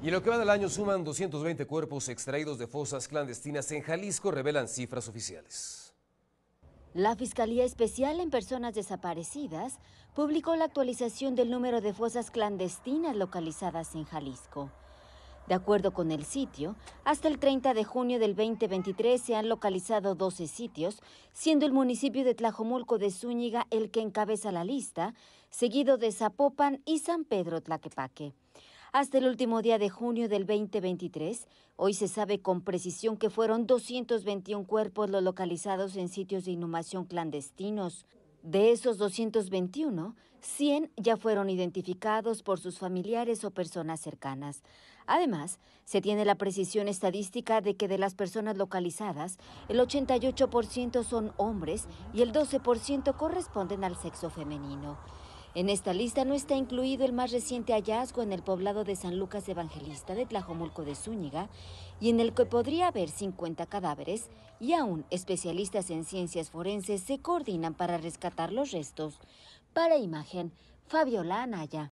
Y lo que va del año suman 220 cuerpos extraídos de fosas clandestinas en Jalisco, revelan cifras oficiales. La Fiscalía Especial en Personas Desaparecidas publicó la actualización del número de fosas clandestinas localizadas en Jalisco. De acuerdo con el sitio, hasta el 30 de junio del 2023 se han localizado 12 sitios, siendo el municipio de Tlajomulco de Zúñiga el que encabeza la lista, seguido de Zapopan y San Pedro Tlaquepaque hasta el último día de junio del 2023. Hoy se sabe con precisión que fueron 221 cuerpos los localizados en sitios de inhumación clandestinos. De esos 221, 100 ya fueron identificados por sus familiares o personas cercanas. Además, se tiene la precisión estadística de que de las personas localizadas, el 88% son hombres y el 12% corresponden al sexo femenino. En esta lista no está incluido el más reciente hallazgo en el poblado de San Lucas Evangelista de Tlajomulco de Zúñiga, y en el que podría haber 50 cadáveres, y aún especialistas en ciencias forenses se coordinan para rescatar los restos. Para imagen, Fabiola Anaya.